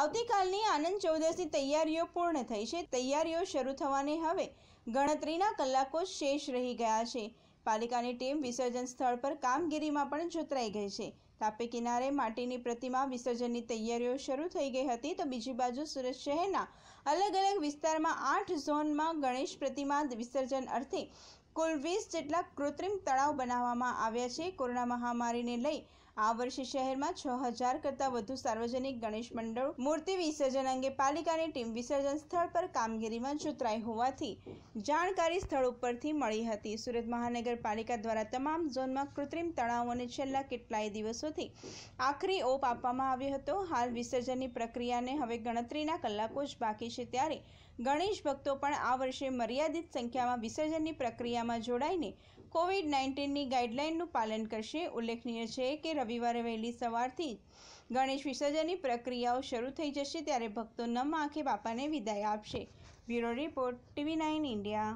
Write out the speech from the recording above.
આવતીકાલની આનંદ ચૌદસની તૈયારીઓ પૂર્ણ થઈ છે તૈયારીઓ શરૂ થવાને હવે ગણતરીના કલાકો શેષ રહી ગયા છે પાલિકાની ટીમ વિસર્જન સ્થળ પર કામગીરીમાં પણ જોતરાઈ ગઈ છે તાપી કિનારે માટીની પ્રતિમા વિસર્જનની તૈયારીઓ શરૂ થઈ ગઈ હતી તો બીજી બાજુ સુરત શહેરના અલગ અલગ વિસ્તારમાં આઠ ઝોનમાં ગણેશ પ્રતિમા વિસર્જન અર્થે કુલ વીસ જેટલા કૃત્રિમ તળાવ બનાવવામાં આવ્યા છે કોરોના મહામારીને લઈ આ વર્ષે શહેરમાં છ હજાર કરતાં વધુ સાર્વજનિક ગણેશ મંડળ મૂર્તિ વિસર્જન અંગે પાલિકાની ટીમ વિસર્જન સ્થળ પર કામગીરીમાં જોતરાઈ હોવાથી જાણકારી સ્થળ ઉપરથી મળી હતી સુરત મહાનગરપાલિકા દ્વારા તમામ ઝોનમાં કૃત્રિમ તળાવોને છેલ્લા કેટલાય દિવસોથી આખરી ઓપ આપવામાં આવ્યો હતો હાલ વિસર્જનની પ્રક્રિયાને હવે ગણતરીના કલાકો જ બાકી છે ત્યારે ગણેશ ભક્તો પણ આ વર્ષે મર્યાદિત સંખ્યામાં વિસર્જનની પ્રક્રિયા રસોડામાં જોડાઈને કોવિડ નાઇન્ટીનની ગાઈડલાઇનનું પાલન કરશે ઉલ્લેખનીય છે કે રવિવારે વહેલી સવારથી ગણેશ વિસર્જનની પ્રક્રિયાઓ શરૂ થઈ જશે ત્યારે ભક્તો નમ આંખે બાપાને વિદાય આપશે bureau report TV nine India